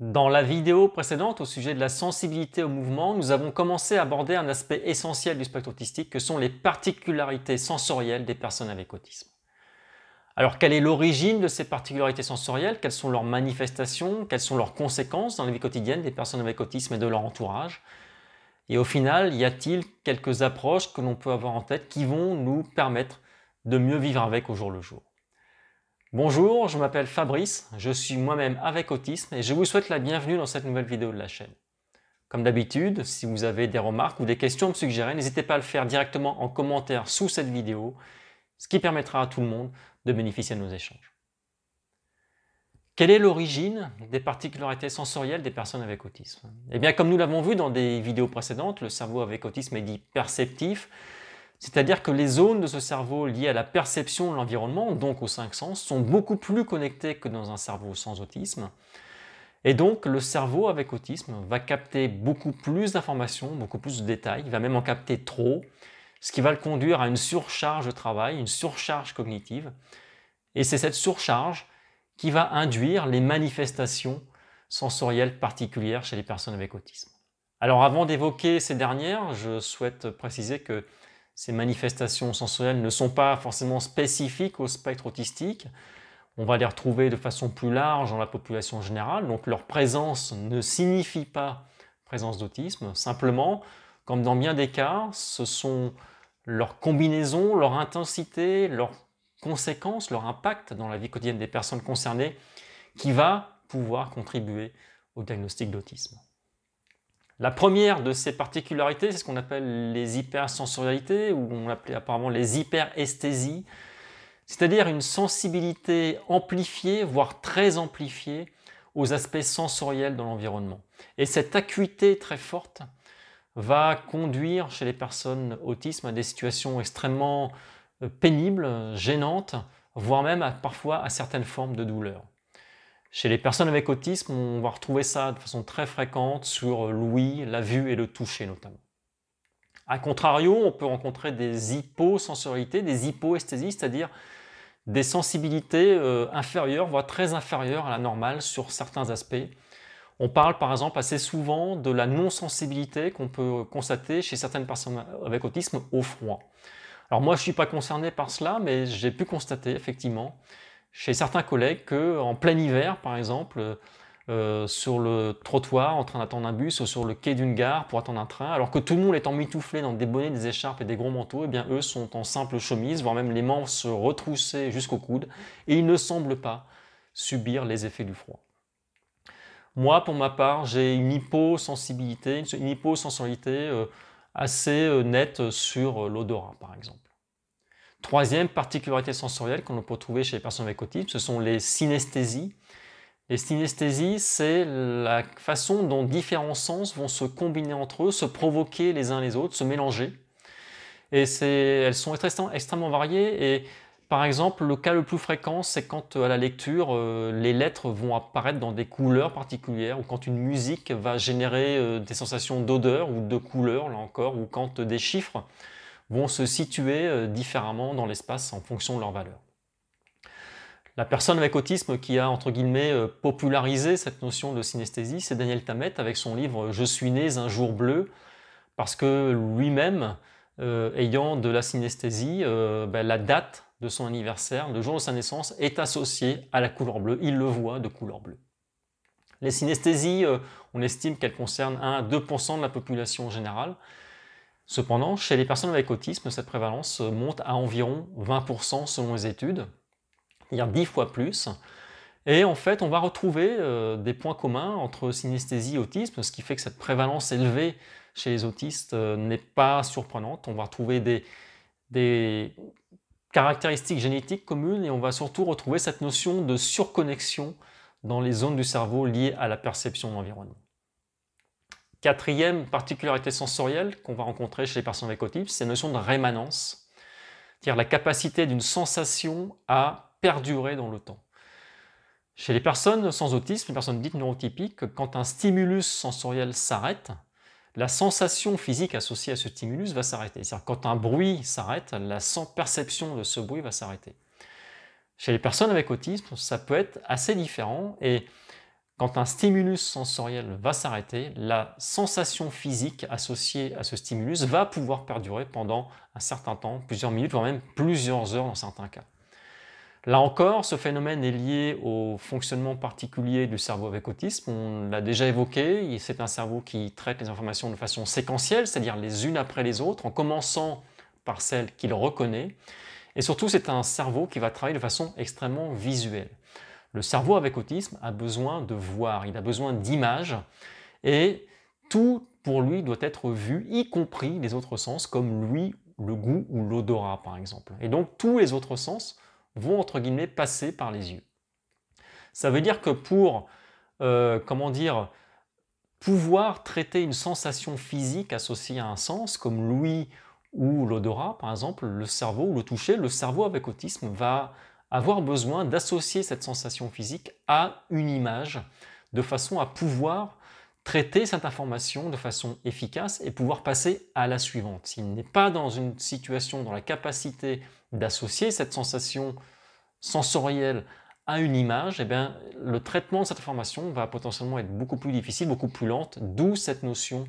Dans la vidéo précédente au sujet de la sensibilité au mouvement, nous avons commencé à aborder un aspect essentiel du spectre autistique que sont les particularités sensorielles des personnes avec autisme. Alors quelle est l'origine de ces particularités sensorielles Quelles sont leurs manifestations Quelles sont leurs conséquences dans la vie quotidienne des personnes avec autisme et de leur entourage Et au final, y a-t-il quelques approches que l'on peut avoir en tête qui vont nous permettre de mieux vivre avec au jour le jour Bonjour, je m'appelle Fabrice, je suis moi-même avec autisme et je vous souhaite la bienvenue dans cette nouvelle vidéo de la chaîne. Comme d'habitude, si vous avez des remarques ou des questions à me suggérer, n'hésitez pas à le faire directement en commentaire sous cette vidéo, ce qui permettra à tout le monde de bénéficier de nos échanges. Quelle est l'origine des particularités sensorielles des personnes avec autisme Eh bien, comme nous l'avons vu dans des vidéos précédentes, le cerveau avec autisme est dit perceptif, c'est-à-dire que les zones de ce cerveau liées à la perception de l'environnement, donc aux cinq sens, sont beaucoup plus connectées que dans un cerveau sans autisme. Et donc le cerveau avec autisme va capter beaucoup plus d'informations, beaucoup plus de détails, il va même en capter trop, ce qui va le conduire à une surcharge de travail, une surcharge cognitive. Et c'est cette surcharge qui va induire les manifestations sensorielles particulières chez les personnes avec autisme. Alors avant d'évoquer ces dernières, je souhaite préciser que ces manifestations sensorielles ne sont pas forcément spécifiques au spectre autistique. On va les retrouver de façon plus large dans la population générale, donc leur présence ne signifie pas présence d'autisme. Simplement, comme dans bien des cas, ce sont leur combinaison, leur intensité, leurs conséquences, leur impact dans la vie quotidienne des personnes concernées qui va pouvoir contribuer au diagnostic d'autisme. La première de ces particularités, c'est ce qu'on appelle les hypersensorialités, ou on l'appelait apparemment les hyperesthésies, c'est-à-dire une sensibilité amplifiée, voire très amplifiée, aux aspects sensoriels dans l'environnement. Et cette acuité très forte va conduire chez les personnes autistes à des situations extrêmement euh, pénibles, gênantes, voire même à, parfois à certaines formes de douleur. Chez les personnes avec autisme, on va retrouver ça de façon très fréquente sur l'ouïe, la vue et le toucher notamment. A contrario, on peut rencontrer des hyposensorités, des hypoesthésies, c'est-à-dire des sensibilités euh, inférieures, voire très inférieures à la normale sur certains aspects. On parle par exemple assez souvent de la non-sensibilité qu'on peut constater chez certaines personnes avec autisme au froid. Alors moi, je ne suis pas concerné par cela, mais j'ai pu constater effectivement chez certains collègues en plein hiver, par exemple, euh, sur le trottoir en train d'attendre un bus ou sur le quai d'une gare pour attendre un train, alors que tout le monde est en mitouflé dans des bonnets, des écharpes et des gros manteaux, et eh bien eux sont en simple chemise, voire même les manches se jusqu'au coude, et ils ne semblent pas subir les effets du froid. Moi, pour ma part, j'ai une hyposensibilité, une hyposensualité euh, assez euh, nette sur l'odorat, par exemple. Troisième particularité sensorielle qu'on peut trouver chez les personnes avec autisme, ce sont les synesthésies. Les synesthésies, c'est la façon dont différents sens vont se combiner entre eux, se provoquer les uns les autres, se mélanger. Et elles sont extrêmement, variées. Et par exemple, le cas le plus fréquent, c'est quand euh, à la lecture, euh, les lettres vont apparaître dans des couleurs particulières, ou quand une musique va générer euh, des sensations d'odeur ou de couleur, là encore, ou quand des chiffres vont se situer euh, différemment dans l'espace en fonction de leur valeur. La personne avec autisme qui a, entre guillemets, euh, popularisé cette notion de synesthésie, c'est Daniel Tammet avec son livre « Je suis né un jour bleu », parce que lui-même, euh, ayant de la synesthésie, ben, la date de son anniversaire, le jour de sa naissance, est associée à la couleur bleue. Il le voit de couleur bleue. Les synesthésies, on estime qu'elles concernent 1 à 2% de la population générale. Cependant, chez les personnes avec autisme, cette prévalence euh, monte à environ 20% selon les études, c'est-à-dire 10 fois plus. Et en fait, on va retrouver euh, des points communs entre synesthésie et autisme, ce qui fait que cette prévalence élevée chez les autistes euh, n'est pas surprenante. On va retrouver des, des caractéristiques génétiques communes et on va surtout retrouver cette notion de surconnexion dans les zones du cerveau liées à la perception de l'environnement. Quatrième particularité sensorielle qu'on va rencontrer chez les personnes avec autisme, c'est la notion de rémanence, c'est-à-dire la capacité d'une sensation à perdurer dans le temps. Chez les personnes sans autisme, les personnes dites neurotypiques, quand un stimulus sensoriel s'arrête, la sensation physique associée à ce stimulus va s'arrêter. C'est-à-dire quand un bruit s'arrête, la perception de ce bruit va s'arrêter. Chez les personnes avec autisme, ça peut être assez différent et quand un stimulus sensoriel va s'arrêter, la sensation physique associée à ce stimulus va pouvoir perdurer pendant un certain temps, plusieurs minutes, voire même plusieurs heures dans certains cas. Là encore, ce phénomène est lié au fonctionnement particulier du cerveau avec autisme. On l'a déjà évoqué, c'est un cerveau qui traite les informations de façon séquentielle, c'est-à-dire les unes après les autres, en commençant par celles qu'il reconnaît. Et surtout, c'est un cerveau qui va travailler de façon extrêmement visuelle. Le cerveau avec autisme a besoin de voir, il a besoin d'images et tout pour lui doit être vu, y compris les autres sens comme lui, le goût ou l'odorat par exemple. Et donc tous les autres sens vont entre guillemets passer par les yeux. Ça veut dire que pour, euh, comment dire, pouvoir traiter une sensation physique associée à un sens comme lui ou l'odorat par exemple, le cerveau ou le toucher, le cerveau avec autisme va avoir besoin d'associer cette sensation physique à une image de façon à pouvoir traiter cette information de façon efficace et pouvoir passer à la suivante. S'il n'est pas dans une situation, dans la capacité d'associer cette sensation sensorielle à une image, eh bien, le traitement de cette information va potentiellement être beaucoup plus difficile, beaucoup plus lente, d'où cette notion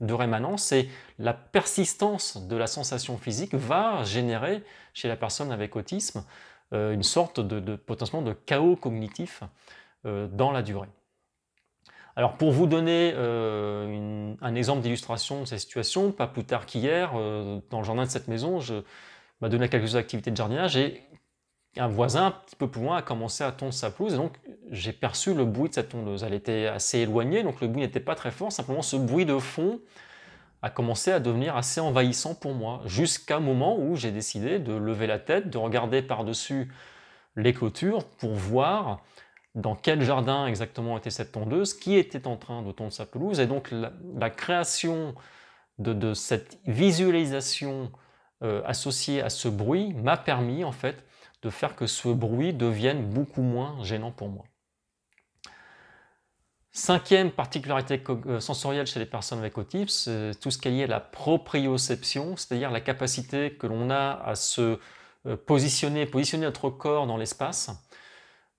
de rémanence et la persistance de la sensation physique va générer chez la personne avec autisme euh, une sorte de, potentiellement de chaos cognitif euh, dans la durée. Alors pour vous donner euh, un exemple d'illustration de cette situation, pas plus tard qu'hier, dans le jardin de cette maison, je m'a donné quelques activités de jardinage et un voisin un petit peu plus loin a commencé à tondre sa pelouse et donc j'ai perçu le bruit de cette tondeuse. Elle était assez éloignée, donc le bruit n'était pas très fort, simplement ce bruit de fond a commencé à devenir assez envahissant pour moi, jusqu'à un moment où j'ai décidé de lever la tête, de regarder par-dessus les clôtures pour voir dans quel jardin exactement était cette tondeuse, qui était en train de tondre sa pelouse, et donc la, création de, cette visualisation euh, associée à ce bruit m'a permis en fait de faire que ce bruit devienne beaucoup moins gênant pour moi. Cinquième particularité euh, sensorielle chez les personnes avec autisme, c'est tout ce qui est lié à la proprioception, c'est-à-dire la capacité que l'on a à se euh, positionner, positionner notre corps dans l'espace.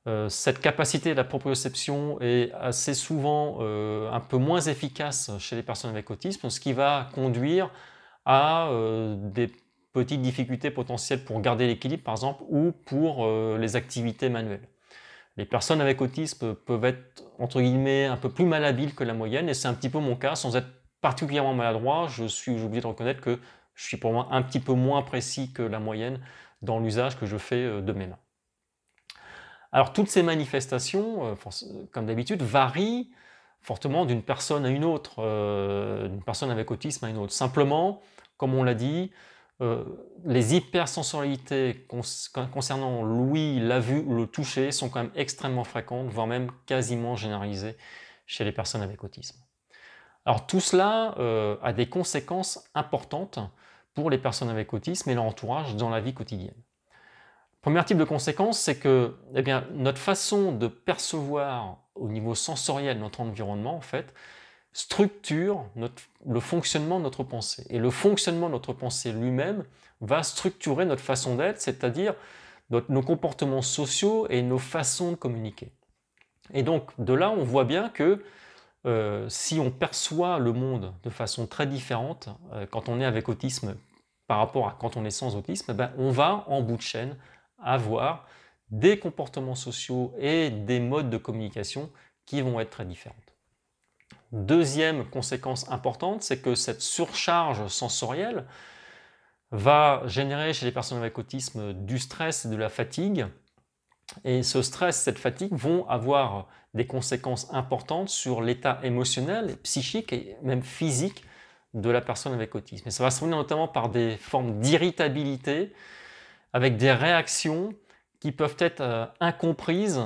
Euh, cette capacité de la proprioception est assez souvent un peu moins efficace chez les personnes avec autisme, ce qui va conduire à des petites difficultés potentielles pour garder l'équilibre, par exemple, ou pour les activités manuelles les personnes avec autisme peuvent être, entre guillemets, un peu plus malhabiles que la moyenne, et c'est un petit peu mon cas, sans être particulièrement maladroit, je suis obligé de reconnaître que je suis pour moi un petit peu moins précis que la moyenne dans l'usage que je fais euh, de mes mains. Alors toutes ces manifestations, euh, comme d'habitude, varient fortement d'une personne à une autre, euh, d'une personne avec autisme à une autre. Simplement, comme on l'a dit, euh, les hypersensorialités concernant l'ouïe, la vue ou le toucher sont quand même extrêmement fréquentes, voire même quasiment généralisées chez les personnes avec autisme. Alors tout cela euh, a des conséquences importantes pour les personnes avec autisme et leur entourage dans la vie quotidienne. Premier type de conséquence, c'est que eh notre façon de percevoir au niveau sensoriel notre environnement, en fait, structure le fonctionnement de notre pensée. Et le fonctionnement de notre pensée lui-même va structurer notre façon d'être, c'est-à-dire nos comportements sociaux et nos façons de communiquer. Et donc de là, on voit bien que euh, si on perçoit le monde de façon très différente euh, quand on est avec autisme par rapport à quand on est sans autisme, eh ben, on va en bout de chaîne avoir des comportements sociaux et des modes de communication qui vont être très différents. Deuxième conséquence importante, c'est que cette surcharge sensorielle va générer chez les personnes avec autisme du stress et de la fatigue. Et ce stress, cette fatigue vont avoir des conséquences importantes sur l'état émotionnel, psychique et même physique de la personne avec autisme. Et ça va se revenir notamment par des formes d'irritabilité, avec des réactions qui peuvent être euh, incomprises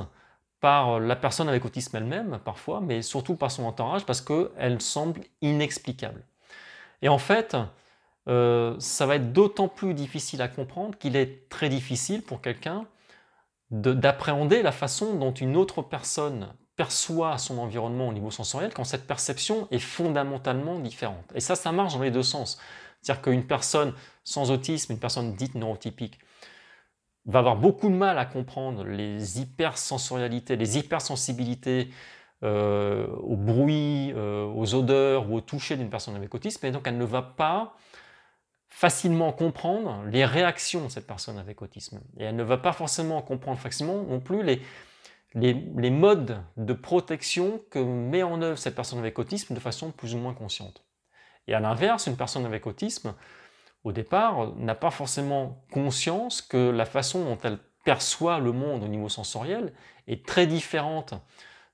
par euh, la personne avec autisme elle-même, parfois, mais surtout par son entourage, parce qu'elle semble inexplicable. Et en fait, euh, ça va être d'autant plus difficile à comprendre qu'il est très difficile pour quelqu'un d'appréhender la façon dont une autre personne perçoit son environnement au niveau sensoriel quand cette perception est fondamentalement différente. Et ça, ça marche dans les deux sens. C'est-à-dire qu'une personne sans autisme, une personne dite neurotypique, va avoir beaucoup de mal à comprendre les hypersensorialités, les hypersensibilités euh, au bruit, euh, aux odeurs ou au toucher d'une personne avec autisme, et donc elle ne va pas facilement comprendre les réactions de cette personne avec autisme. Et elle ne va pas forcément comprendre facilement non plus les, les, les modes de protection que met en œuvre cette personne avec autisme de façon plus ou moins consciente. Et à l'inverse, une personne avec autisme, au départ, n'a pas forcément conscience que la façon dont elle perçoit le monde au niveau sensoriel est très différente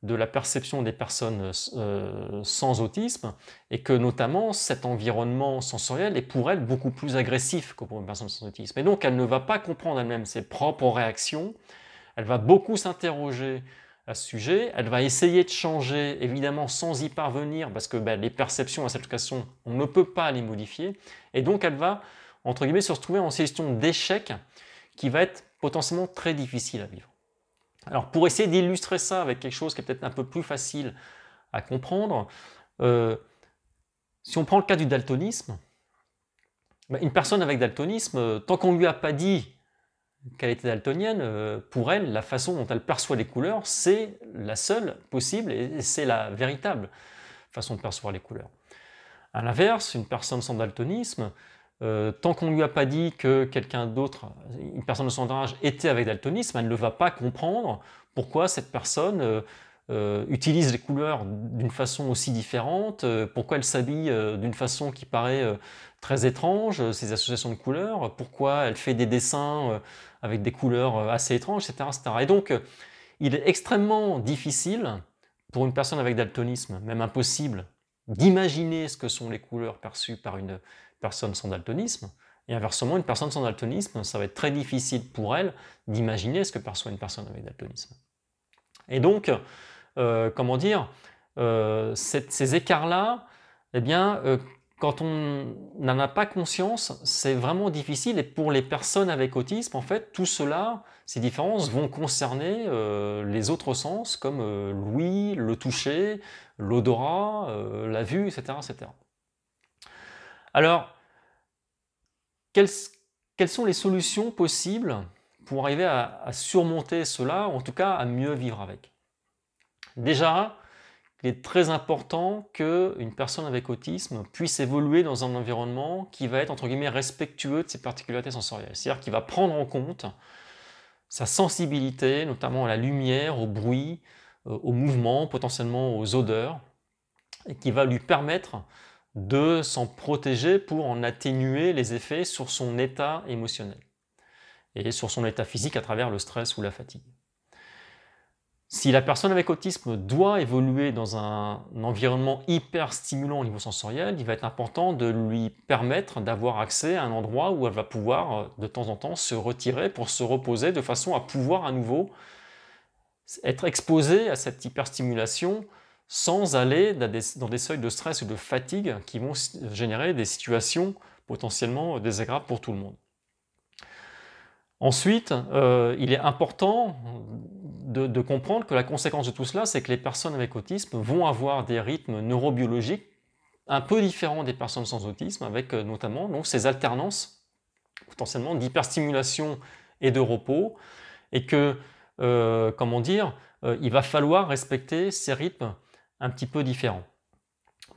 de la perception des personnes euh, sans autisme et que notamment cet environnement sensoriel est pour elle beaucoup plus agressif que pour une personne sans autisme. Et donc elle ne va pas comprendre elle-même ses propres réactions, elle va beaucoup s'interroger à ce sujet. Elle va essayer de changer, évidemment sans y parvenir, parce que ben, les perceptions à cette occasion, on ne peut pas les modifier. Et donc elle va, entre guillemets, se retrouver en situation d'échec qui va être potentiellement très difficile à vivre. Alors pour essayer d'illustrer ça avec quelque chose qui est peut-être un peu plus facile à comprendre, euh, si on prend le cas du daltonisme, ben, une personne avec daltonisme, euh, tant qu'on ne lui a pas dit qualité daltonienne, euh, pour elle, la façon dont elle perçoit les couleurs, c'est la seule possible et c'est la véritable façon de percevoir les couleurs. A l'inverse, une personne sans daltonisme, euh, tant qu'on ne lui a pas dit que quelqu'un d'autre, une personne de son âge, était avec daltonisme, elle ne va pas comprendre pourquoi cette personne euh, utilise les couleurs d'une façon aussi différente, pourquoi elle s'habille d'une façon qui paraît très étrange, ses associations de couleurs, pourquoi elle fait des dessins avec des couleurs euh, assez étranges, etc. etc. Et donc, euh, il est extrêmement difficile pour une personne avec daltonisme, même impossible, d'imaginer ce que sont les couleurs perçues par une personne sans daltonisme. Et inversement, une personne sans daltonisme, ça va être très difficile pour elle d'imaginer ce que perçoit une personne avec daltonisme. Et donc, euh, comment dire, ces écarts-là, eh bien, quand on n'en a pas conscience, c'est vraiment difficile. Et pour les personnes avec autisme, en fait, tout cela, ces différences vont concerner euh, les autres sens comme euh, l'ouïe, le toucher, l'odorat, euh, la vue, etc., etc. Alors, quelles, sont les solutions possibles pour arriver à, à surmonter cela, ou en tout cas à mieux vivre avec Déjà, il est très important qu'une personne avec autisme puisse évoluer dans un environnement qui va être, entre guillemets, respectueux de ses particularités sensorielles. C'est-à-dire qui va prendre en compte sa sensibilité, notamment à la lumière, au bruit, aux euh, au mouvement, potentiellement aux odeurs, et qui va lui permettre de s'en protéger pour en atténuer les effets sur son état émotionnel et sur son état physique à travers le stress ou la fatigue. Si la personne avec autisme doit évoluer dans un environnement hyper stimulant au niveau sensoriel, il va être important de lui permettre d'avoir accès à un endroit où elle va pouvoir euh, de temps en temps se retirer pour se reposer de façon à pouvoir à nouveau être exposée à cette hyperstimulation sans aller dans des, seuils de stress ou de fatigue qui vont euh, générer des situations potentiellement euh, désagréables pour tout le monde. Ensuite, il est important de, comprendre que la conséquence de tout cela, c'est que les personnes avec autisme vont avoir des rythmes neurobiologiques un peu différents des personnes sans autisme, avec euh, notamment ces alternances potentiellement d'hyperstimulation et de repos, et que, euh, comment dire, euh, il va falloir respecter ces rythmes un petit peu différents.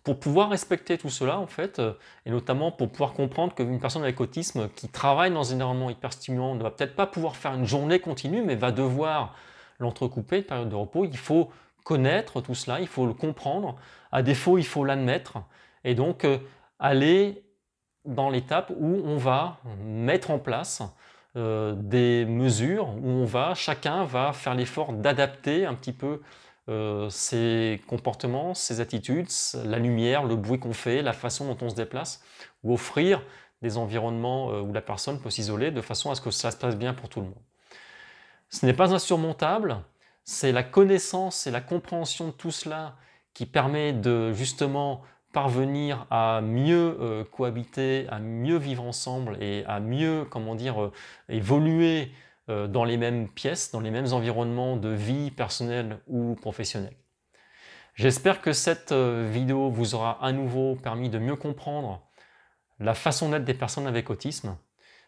Pour pouvoir respecter tout cela, en fait, et notamment pour pouvoir comprendre qu'une personne avec autisme qui travaille dans un environnement hyperstimulant ne va peut-être pas pouvoir faire une journée continue, mais va devoir l'entrecouper, de période de repos. Il faut connaître tout cela, il faut le comprendre. À défaut, il faut l'admettre. Et donc, euh, aller dans l'étape où on va mettre en place euh, des mesures, où on va, chacun va faire l'effort d'adapter un petit peu euh, ses comportements, ses attitudes, la lumière, le bruit qu'on fait, la façon dont on se déplace, ou offrir des environnements où la personne peut s'isoler de façon à ce que ça se passe bien pour tout le monde. Ce n'est pas insurmontable, c'est la connaissance et la compréhension de tout cela qui permet de justement parvenir à mieux euh, cohabiter, à mieux vivre ensemble et à mieux, comment dire, euh, évoluer euh, dans les mêmes pièces, dans les mêmes environnements de vie personnelle ou professionnelle. J'espère que cette vidéo vous aura à nouveau permis de mieux comprendre la façon d'être des personnes avec autisme.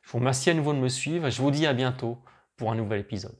Je vous remercie à nouveau de me suivre et je vous dis à bientôt pour un nouvel épisode.